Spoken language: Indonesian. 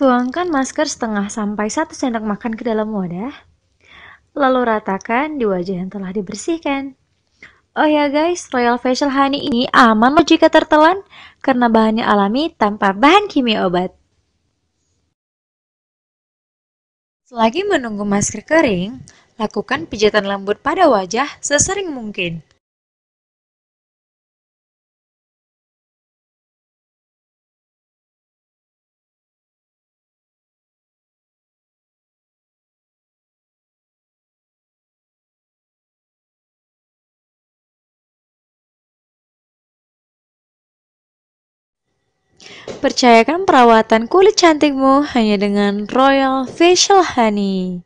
Tuangkan masker setengah sampai satu sendok makan ke dalam wadah. Lalu ratakan di wajah yang telah dibersihkan. Oh ya guys, Royal Facial Honey ini aman loh jika tertelan karena bahannya alami tanpa bahan kimia obat. Selagi menunggu masker kering, lakukan pijatan lembut pada wajah sesering mungkin. Percayakan perawatan kulit cantikmu hanya dengan Royal Facial Honey.